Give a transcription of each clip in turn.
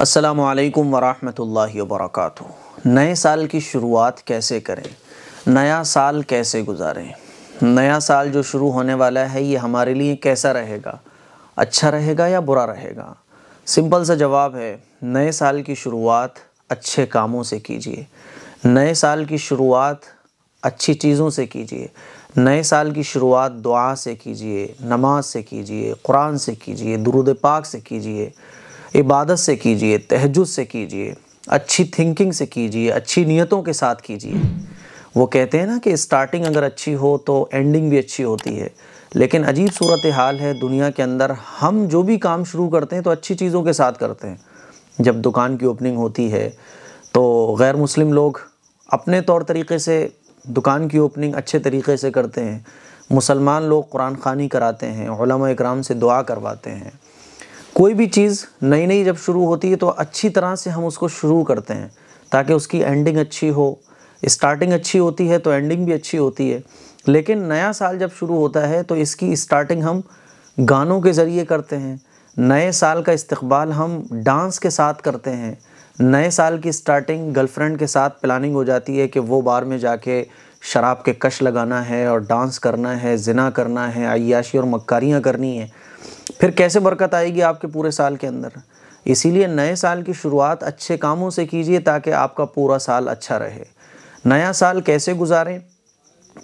असलकम वरहमल वर्क नए साल की शुरुआत कैसे करें नया साल कैसे गुजारें नया साल जो शुरू होने वाला है ये हमारे लिए कैसा रहेगा अच्छा रहेगा या बुरा रहेगा सिंपल सा जवाब है नए साल की शुरुआत अच्छे कामों से कीजिए नए साल की शुरुआत अच्छी चीज़ों से कीजिए नए साल की शुरुआत दुआ से कीजिए नमाज से कीजिए कुरान से कीजिए दुरुद पाक से कीजिए इबादत से कीजिए तहजद से कीजिए अच्छी थिंकिंग से कीजिए अच्छी नीयतों के साथ कीजिए वो कहते हैं ना कि स्टार्टिंग अगर अच्छी हो तो एंडिंग भी अच्छी होती है लेकिन अजीब सूरत हाल है दुनिया के अंदर हम जो भी काम शुरू करते हैं तो अच्छी चीज़ों के साथ करते हैं जब दुकान की ओपनिंग होती है तो गैर मुस्लिम लोग अपने तौर तरीके से दुकान की ओपनिंग अच्छे तरीके से करते हैं मुसलमान लोग कुरान खानी कराते हैं कराम से दुआ करवाते हैं कोई भी चीज़ नई नई जब शुरू होती है तो अच्छी तरह से हम उसको शुरू करते हैं ताकि उसकी एंडिंग अच्छी हो स्टार्टिंग अच्छी होती है तो एंडिंग भी अच्छी होती है लेकिन नया साल जब शुरू होता है तो इसकी स्टार्टिंग हम गानों के ज़रिए करते हैं नए साल का इस्तबाल हम डांस के साथ करते हैं नए साल की स्टार्टिंग गर्लफ्रेंड के साथ प्लानिंग हो जाती है कि वो बार में जाके शराब के कश लगाना है और डांस करना है जिना करना है अयाशी और मक्कारियाँ करनी है फिर कैसे बरकत आएगी आपके पूरे साल के अंदर इसीलिए नए साल की शुरुआत अच्छे कामों से कीजिए ताकि आपका पूरा साल अच्छा रहे नया साल कैसे गुजारें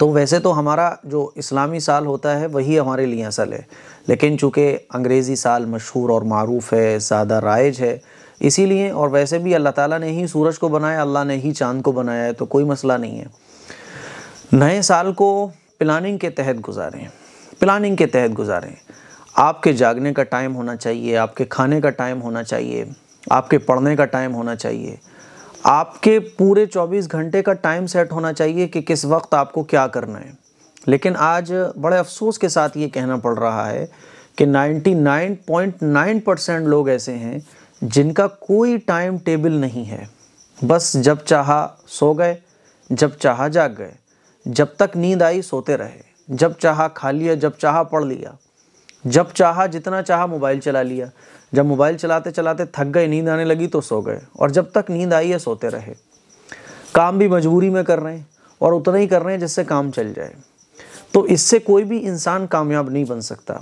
तो वैसे तो हमारा जो इस्लामी साल होता है वही हमारे लिए असल है लेकिन चूँकि अंग्रेज़ी साल मशहूर और मरूफ़ है ज़्यादा राइज है इसीलिए और वैसे भी अल्लाह ताला ने ही सूरज को बनाया अल्लाह ने ही चांद को बनाया है तो कोई मसला नहीं है नए साल को प्लानिंग के तहत गुजारें प्लानिंग के तहत गुजारें आपके जागने का टाइम होना चाहिए आपके खाने का टाइम होना चाहिए आपके पढ़ने का टाइम होना चाहिए आपके पूरे 24 घंटे का टाइम सेट होना चाहिए कि किस वक्त आपको क्या करना है लेकिन आज बड़े अफसोस के साथ ये कहना पड़ रहा है कि 99.9 परसेंट लोग ऐसे हैं जिनका कोई टाइम टेबल नहीं है बस जब चाहा सो गए जब चाहा जाग गए जब तक नींद आई सोते रहे जब चाहा खा लिया जब चाहा पढ़ लिया जब चाहा जितना चाहा मोबाइल चला लिया जब मोबाइल चलाते चलाते थक गए नींद आने लगी तो सो गए और जब तक नींद आई है सोते रहे काम भी मजबूरी में कर रहे हैं और उतना ही कर रहे हैं जिससे काम चल जाए तो इससे कोई भी इंसान कामयाब नहीं बन सकता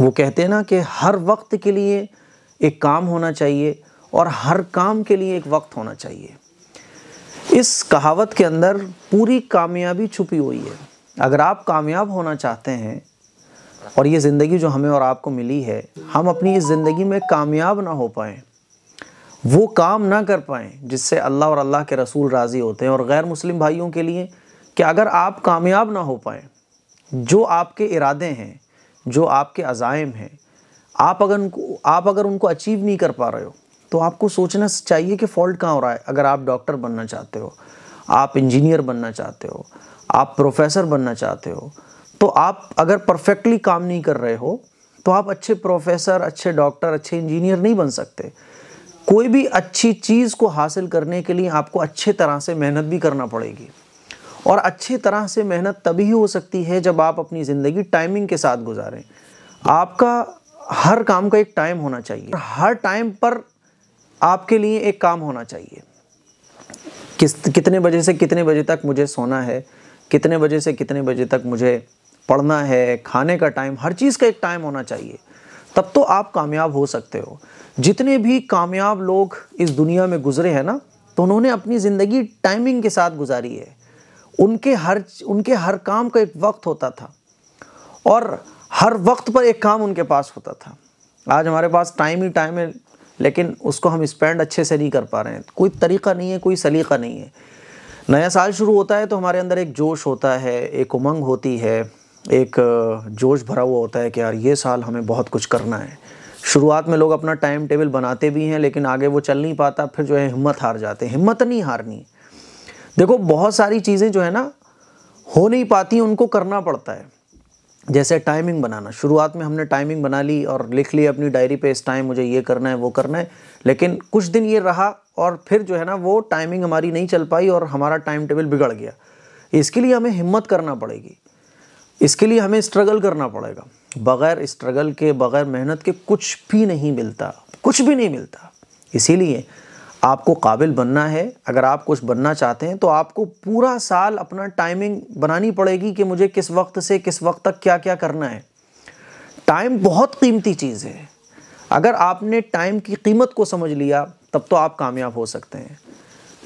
वो कहते हैं ना कि हर वक्त के लिए एक काम होना चाहिए और हर काम के लिए एक वक्त होना चाहिए इस कहावत के अंदर पूरी कामयाबी छुपी हुई है अगर आप कामयाब होना चाहते हैं और ये ज़िंदगी जो हमें और आपको मिली है हम अपनी इस ज़िंदगी में कामयाब ना हो पाएँ वो काम ना कर पाएँ जिससे अल्लाह और अल्लाह के रसूल राज़ी होते हैं और गैर मुस्लिम भाइयों के लिए कि अगर आप कामयाब ना हो पाएँ जो आपके इरादे हैं जो आपके अज़ाइम हैं आप अगर उनको आप अगर उनको अचीव नहीं कर पा रहे हो तो आपको सोचना चाहिए कि फ़ॉल्ट कहाँ हो रहा है अगर आप डॉक्टर बनना चाहते हो आप इंजीनियर बनना चाहते हो आप प्रोफेसर बनना चाहते हो तो आप अगर परफेक्टली काम नहीं कर रहे हो तो आप अच्छे प्रोफेसर अच्छे डॉक्टर अच्छे इंजीनियर नहीं बन सकते कोई भी अच्छी चीज़ को हासिल करने के लिए आपको अच्छे तरह से मेहनत भी करना पड़ेगी और अच्छी तरह से मेहनत तभी हो सकती है जब आप अपनी ज़िंदगी टाइमिंग के साथ गुजारें आपका हर काम का एक टाइम होना चाहिए हर टाइम पर आपके लिए एक काम होना चाहिए किस कितने बजे से कितने बजे तक मुझे सोना है कितने बजे से कितने बजे तक मुझे पढ़ना है खाने का टाइम हर चीज़ का एक टाइम होना चाहिए तब तो आप कामयाब हो सकते हो जितने भी कामयाब लोग इस दुनिया में गुजरे हैं ना तो उन्होंने अपनी ज़िंदगी टाइमिंग के साथ गुजारी है उनके हर उनके हर काम का एक वक्त होता था और हर वक्त पर एक काम उनके पास होता था आज हमारे पास टाइम ही टाइम है लेकिन उसको हम स्पेंड अच्छे से नहीं कर पा रहे हैं कोई तरीका नहीं है कोई सलीका नहीं है नया साल शुरू होता है तो हमारे अंदर एक जोश होता है एक उमंग होती है एक जोश भरा हुआ होता है कि यार ये साल हमें बहुत कुछ करना है शुरुआत में लोग अपना टाइम टेबल बनाते भी हैं लेकिन आगे वो चल नहीं पाता फिर जो है हिम्मत हार जाते हैं हिम्मत नहीं हारनी देखो बहुत सारी चीज़ें जो है ना हो नहीं पाती उनको करना पड़ता है जैसे टाइमिंग बनाना शुरुआत में हमने टाइमिंग बना ली और लिख ली अपनी डायरी पे इस टाइम मुझे ये करना है वो करना है लेकिन कुछ दिन ये रहा और फिर जो है ना वो टाइमिंग हमारी नहीं चल पाई और हमारा टाइम टेबल बिगड़ गया इसके लिए हमें हिम्मत करना पड़ेगी इसके लिए हमें स्ट्रगल करना पड़ेगा बग़ैर स्ट्रगल के बग़ैर मेहनत के कुछ भी नहीं मिलता कुछ भी नहीं मिलता इसीलिए आपको काबिल बनना है अगर आप कुछ बनना चाहते हैं तो आपको पूरा साल अपना टाइमिंग बनानी पड़ेगी कि मुझे किस वक्त से किस वक्त तक क्या क्या करना है टाइम बहुत कीमती चीज़ है अगर आपने टाइम की कीमत को समझ लिया तब तो आप कामयाब हो सकते हैं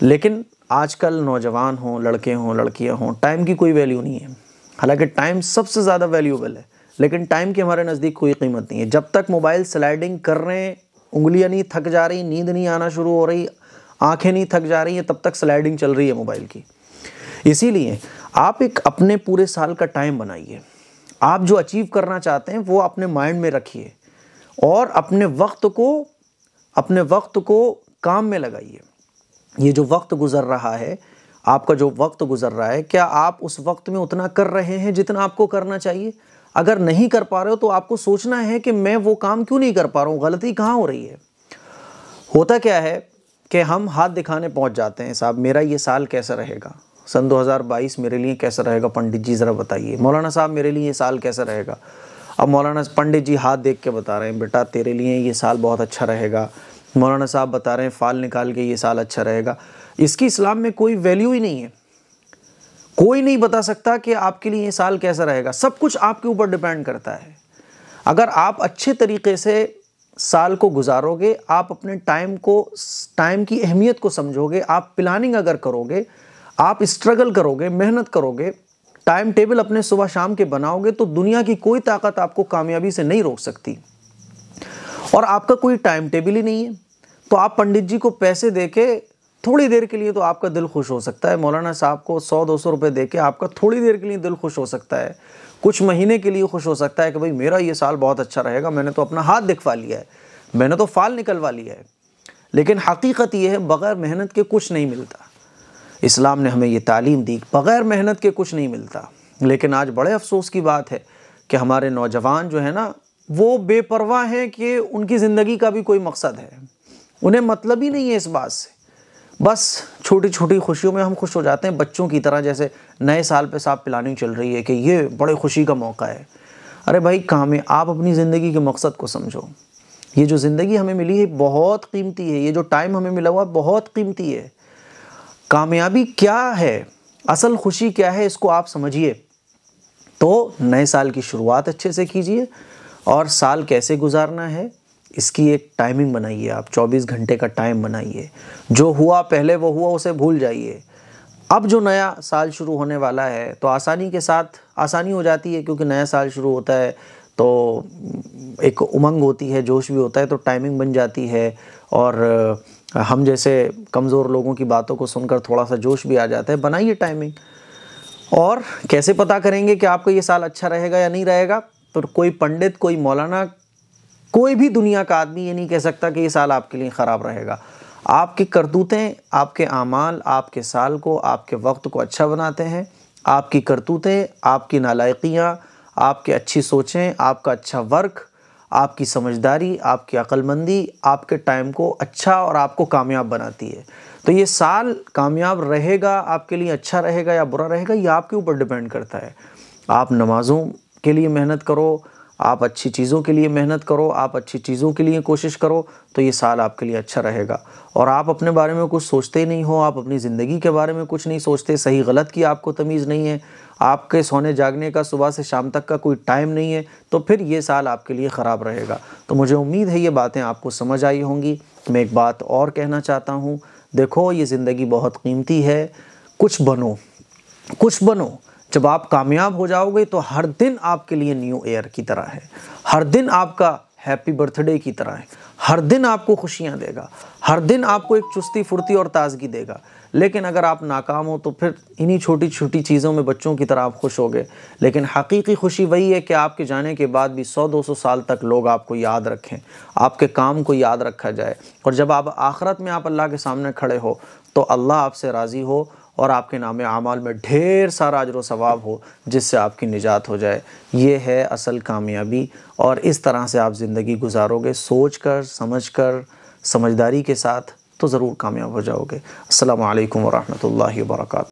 लेकिन आजकल नौजवान हों लड़के हों लड़कियां हों टाइम की कोई वैल्यू नहीं है हालांकि टाइम सबसे ज़्यादा वैल्यूबल है लेकिन टाइम की हमारे नज़दीक कोई कीमत नहीं है जब तक मोबाइल स्लाइडिंग कर रहे हैं उंगलियाँ नहीं थक जा रही नींद नहीं आना शुरू हो रही आँखें नहीं थक जा रही हैं तब तक स्लाइडिंग चल रही है मोबाइल की इसीलिए आप एक अपने पूरे साल का टाइम बनाइए आप जो अचीव करना चाहते हैं वो अपने माइंड में रखिए और अपने वक्त को अपने वक्त को काम में लगाइए ये जो वक्त गुज़र रहा है आपका जो वक्त गुजर रहा है क्या आप उस वक्त में उतना कर रहे हैं जितना आपको करना चाहिए अगर नहीं कर पा रहे हो तो आपको सोचना है कि मैं वो काम क्यों नहीं कर पा रहा हूँ गलती कहाँ हो रही है होता क्या है कि हम हाथ दिखाने पहुँच जाते हैं साहब मेरा ये साल कैसा रहेगा सन 2022 मेरे लिए कैसा रहेगा पंडित जी ज़रा बताइए मौलाना साहब मेरे लिए ये साल कैसा रहेगा अब मौलाना पंडित जी हाथ देख के बता रहे हैं बेटा तेरे लिए ये साल बहुत अच्छा रहेगा मौलाना साहब बता रहे हैं फ़ाल निकाल के ये साल अच्छा रहेगा इसकी इस्लाम में कोई वैल्यू ही नहीं है कोई नहीं बता सकता कि आपके लिए ये साल कैसा रहेगा सब कुछ आपके ऊपर डिपेंड करता है अगर आप अच्छे तरीके से साल को गुजारोगे आप अपने टाइम को टाइम की अहमियत को समझोगे आप प्लानिंग अगर करोगे आप स्ट्रगल करोगे मेहनत करोगे टाइम टेबल अपने सुबह शाम के बनाओगे तो दुनिया की कोई ताकत आपको कामयाबी से नहीं रोक सकती और आपका कोई टाइम टेबल ही नहीं है तो आप पंडित जी को पैसे दे के थोड़ी देर के लिए तो आपका दिल खुश हो सकता है मौलाना साहब को सौ दो सौ रुपये दे के आपका थोड़ी देर के लिए दिल खुश हो सकता है कुछ महीने के लिए खुश हो सकता है कि भाई मेरा ये साल बहुत अच्छा रहेगा मैंने तो अपना हाथ दिखवा लिया है मैंने तो फाल निकलवा लिया है लेकिन हकीकत ये है बग़ैर मेहनत के कुछ नहीं मिलता इस्लाम ने हमें ये तालीम दी बग़ैर मेहनत के कुछ नहीं मिलता लेकिन आज बड़े अफसोस की बात है कि हमारे नौजवान जो है ना वो बेपरवाह हैं कि उनकी ज़िंदगी का भी कोई मकसद है उन्हें मतलब ही नहीं है इस बात से बस छोटी छोटी खुशियों में हम खुश हो जाते हैं बच्चों की तरह जैसे नए साल पे साफ पिलानी चल रही है कि ये बड़े खुशी का मौका है अरे भाई काम है आप अपनी ज़िंदगी के मकसद को समझो ये जो ज़िंदगी हमें मिली है बहुत कीमती है ये जो टाइम हमें मिला हुआ बहुत कीमती है कामयाबी क्या है असल खुशी क्या है इसको आप समझिए तो नए साल की शुरुआत अच्छे से कीजिए और साल कैसे गुजारना है इसकी एक टाइमिंग बनाइए आप 24 घंटे का टाइम बनाइए जो हुआ पहले वो हुआ उसे भूल जाइए अब जो नया साल शुरू होने वाला है तो आसानी के साथ आसानी हो जाती है क्योंकि नया साल शुरू होता है तो एक उमंग होती है जोश भी होता है तो टाइमिंग बन जाती है और हम जैसे कमज़ोर लोगों की बातों को सुनकर थोड़ा सा जोश भी आ जाता है बनाइए टाइमिंग और कैसे पता करेंगे कि आपका ये साल अच्छा रहेगा या नहीं रहेगा तो कोई पंडित कोई मौलाना कोई भी दुनिया का आदमी ये नहीं कह सकता कि ये साल आपके लिए ख़राब रहेगा आपकी करतूतें आपके अमाल आपके साल को आपके वक्त को अच्छा बनाते हैं आपकी करतूतें आपकी नालायकियाँ आपके अच्छी सोचें आपका अच्छा वर्क आपकी समझदारी आपकी अक्लमंदी आपके टाइम को अच्छा और आपको कामयाब बनाती है तो ये साल कामयाब रहेगा आपके लिए अच्छा रहेगा या बुरा रहेगा ये आपके ऊपर डिपेंड करता है आप नमाज़ों के लिए मेहनत करो आप अच्छी चीज़ों के लिए मेहनत करो आप अच्छी चीज़ों के लिए कोशिश करो तो ये साल आपके लिए अच्छा रहेगा और आप अपने बारे में कुछ सोचते नहीं हो आप अपनी ज़िंदगी के बारे में कुछ नहीं सोचते सही गलत की आपको तमीज़ नहीं है आपके सोने जागने का सुबह से शाम तक का कोई टाइम नहीं है तो फिर ये साल आपके लिए ख़राब रहेगा तो मुझे उम्मीद है ये बातें आपको समझ आई होंगी मैं एक बात और कहना चाहता हूँ देखो ये ज़िंदगी बहुत कीमती है कुछ बनो कुछ बनो जब आप कामयाब हो जाओगे तो हर दिन आपके लिए न्यू ईयर की तरह है हर दिन आपका हैप्पी बर्थडे की तरह है हर दिन आपको खुशियाँ देगा हर दिन आपको एक चुस्ती फुर्ती और ताजगी देगा लेकिन अगर आप नाकाम हो तो फिर इन्हीं छोटी छोटी चीज़ों में बच्चों की तरह आप खुश होगे लेकिन हकीकी खुशी वही है कि आपके जाने के बाद भी 100-200 साल तक लोग आपको याद रखें आपके काम को याद रखा जाए और जब आप आखरत में आप अल्लाह के सामने खड़े हो तो अल्लाह आपसे राज़ी हो और आपके नाम अमाल में ढेर सारा अजर सवाब हो जिससे आपकी निजात हो जाए ये है असल कामयाबी और इस तरह से आप ज़िंदगी गुजारोगे सोच कर समझ कर समझदारी के साथ तो ज़रूर कामयाब हो जाओगे असल वरहमल वर्का